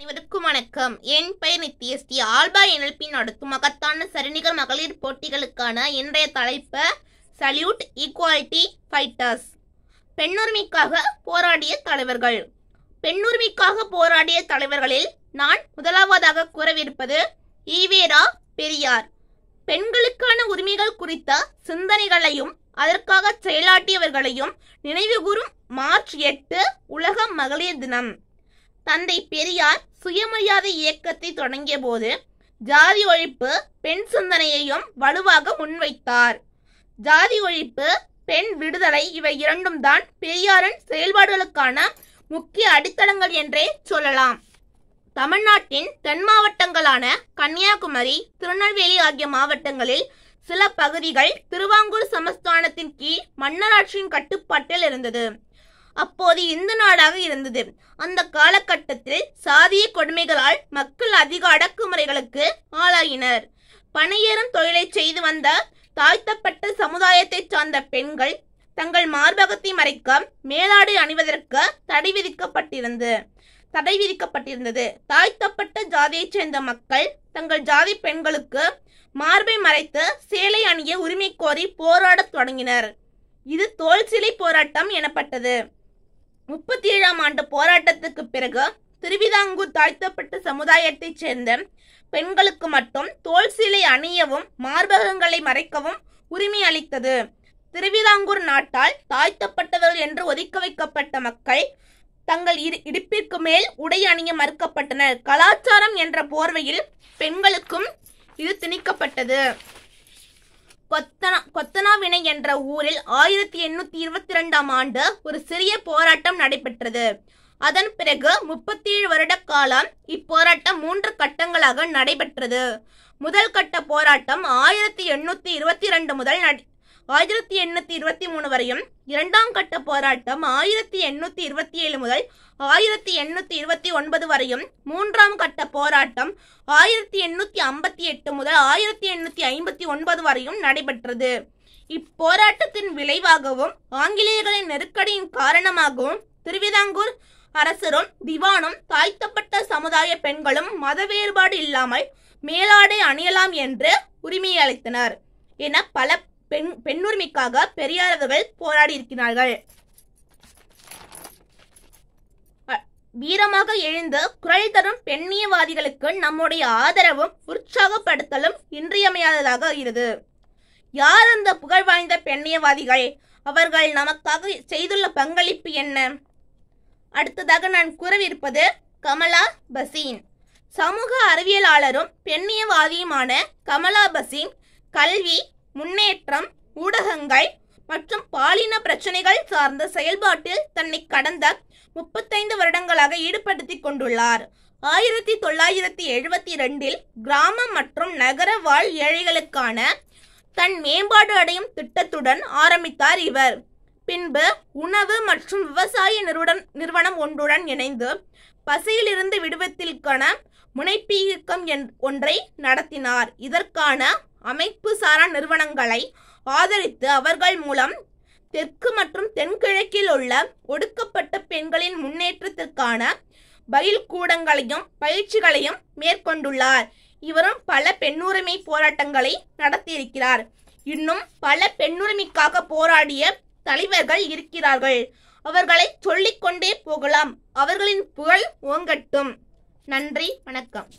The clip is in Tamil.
அனைவருக்கும் வணக்கம் என் பெயர் நித்யஸ்ரீ ஆல்பா என்எல்பி நடத்தும் மகத்தான சரணிகள் மகளிர் போட்டிகளுக்கான இன்றைய தலைப்பு சல்யூட் ஈக்குவாலிட்டி ஃபைட்டர்ஸ் பெண்ணுரிமைக்காக போராடிய தலைவர்கள் பெண்ணுரிமைக்காக போராடிய தலைவர்களில் நான் முதலாவதாக கூறவிருப்பது ஈவேரா பெரியார் பெண்களுக்கான உரிமைகள் குறித்த சிந்தனைகளையும் அதற்காக செயலாற்றியவர்களையும் நினைவுகூறும் மார்ச் எட்டு உலக மகளிர் தினம் தந்தை பெரியார் சுயமரியாதை இயக்கத்தை தொடங்கிய போது ஜாதி ஒழிப்பு பெண் சிந்தனையையும் வலுவாக முன்வைத்தார் ஜாதி ஒழிப்பு பெண் விடுதலை இவை இரண்டும் தான் பெரியாரின் செயல்பாடுகளுக்கான முக்கிய அடித்தளங்கள் என்றே சொல்லலாம் தமிழ்நாட்டின் தென் மாவட்டங்களான கன்னியாகுமரி திருநெல்வேலி ஆகிய மாவட்டங்களில் சில பகுதிகள் திருவாங்கூர் சமஸ்தானத்தின் கீழ் மன்னராட்சியின் கட்டுப்பாட்டில் இருந்தது அப்போது இந்து நாடாக இருந்தது அந்த காலகட்டத்தில் சாதிய கொடுமைகளால் மக்கள் அதிக அடக்குமுறைகளுக்கு ஆளாகினர் பணியேறும் தொழிலை செய்து வந்த தாழ்த்தப்பட்ட சமுதாயத்தைச் சார்ந்த பெண்கள் தங்கள் மார்பகத்தை மறைக்க மேலாடை அணிவதற்கு தடை விதிக்கப்பட்டிருந்தது தடை விதிக்கப்பட்டிருந்தது தாழ்த்தப்பட்ட ஜாதியைச் சேர்ந்த மக்கள் தங்கள் ஜாதி பெண்களுக்கு மார்பை மறைத்து சேலை அணிய உரிமை கோரி போராடத் தொடங்கினர் இது தோல் சிலை போராட்டம் எனப்பட்டது முப்பத்தி ஏழாம் ஆண்டு போராட்டத்துக்கு பிறகு திருவிதாங்கூர் தாழ்த்தப்பட்ட சமுதாயத்தைச் சேர்ந்த பெண்களுக்கு மட்டும் தோல் சீலை அணியவும் மார்பகங்களை மறைக்கவும் உரிமை அளித்தது திருவிதாங்கூர் நாட்டால் தாழ்த்தப்பட்டவர்கள் என்று ஒதுக்க வைக்கப்பட்ட மக்கள் தங்கள் இரு இடுப்பிற்கு மேல் உடை அணிய மறுக்கப்பட்டனர் கலாச்சாரம் என்ற போர்வையில் பெண்களுக்கும் இது திணிக்கப்பட்டது கொத்தனா கொத்தனாவினை என்ற ஊரில் ஆயிரத்தி எண்ணூத்தி இருபத்தி இரண்டாம் ஆண்டு ஒரு சிறிய போராட்டம் நடைபெற்றது அதன் பிறகு முப்பத்தி ஏழு வருட காலம் இப்போராட்டம் மூன்று கட்டங்களாக நடைபெற்றது முதல் கட்ட போராட்டம் ஆயிரத்தி எண்ணூத்தி இருபத்தி இரண்டு முதல் ஆயிரத்தி எண்ணூத்தி இருபத்தி மூணு வரையும் இரண்டாம் கட்ட போராட்டம் ஆயிரத்தி எண்ணூத்தி இருபத்தி ஏழு முதல் ஆயிரத்தி எண்ணூத்தி இருபத்தி ஒன்பது வரையும் மூன்றாம் கட்ட போராட்டம் ஆயிரத்தி எண்ணூத்தி ஐம்பத்தி எட்டு முதல் ஆயிரத்தி எண்ணூத்தி ஐம்பத்தி ஒன்பது வரையும் நடைபெற்றது இப்போராட்டத்தின் விளைவாகவும் ஆங்கிலேயர்களின் நெருக்கடியின் காரணமாகவும் திருவிதாங்கூர் அரசரும் திவானும் தாய்த்தப்பட்ட சமுதாய பெண்களும் மத வேறுபாடு இல்லாமல் மேலாடை அணியலாம் என்று உரிமையை அளித்தனர் என பல பெண் பெண்ணுரிமைக்காக பெரியாரவர்கள் போராடி இருக்கிறார்கள் வீரமாக எழுந்த குரல் தரும் பெண்ணியவாதிகளுக்கு நம்முடைய ஆதரவும் உற்சாகப்படுத்தலும் இன்றியமையாததாக இருந்தது யார் அந்த புகழ் வாய்ந்த பெண்ணியவாதிகள் அவர்கள் நமக்காக செய்துள்ள பங்களிப்பு என்ன அடுத்ததாக நான் கூறவிருப்பது கமலா பசீன் சமூக அறிவியலாளரும் பெண்ணியவாதியுமான கமலா பசீன் கல்வி முன்னேற்றம் ஊடகங்கள் மற்றும் பாலின பிரச்சனைகள் சார்ந்த செயல்பாட்டில் தன்னை கடந்த முப்பத்தைந்து வருடங்களாக ஈடுபடுத்தி கொண்டுள்ளார் ஆயிரத்தி தொள்ளாயிரத்தி எழுபத்தி ரெண்டில் கிராம மற்றும் நகர வாழ் ஏழைகளுக்கான தன் மேம்பாடு அடையும் திட்டத்துடன் ஆரம்பித்தார் இவர் பின்பு உணவு மற்றும் விவசாய நிறுவன நிறுவனம் ஒன்றுடன் இணைந்து பசியிலிருந்து விடுவத்திற்கான முனைப்பீக்கம் என் ஒன்றை நடத்தினார் இதற்கான அமைப்பு சாரா நிறுவனங்களை ஆதரித்து அவர்கள் மூலம் தெற்கு மற்றும் தென்கிழக்கில் உள்ள ஒடுக்கப்பட்ட பெண்களின் முன்னேற்றத்திற்கான பயில் கூடங்களையும் பயிற்சிகளையும் மேற்கொண்டுள்ளார் இவரும் பல பெண்ணுரிமை போராட்டங்களை நடத்தியிருக்கிறார் இன்னும் பல பெண்ணுரிமைக்காக போராடிய தலைவர்கள் இருக்கிறார்கள் அவர்களை சொல்லிக்கொண்டே போகலாம் அவர்களின் புகழ் ஓங்கட்டும் நன்றி வணக்கம்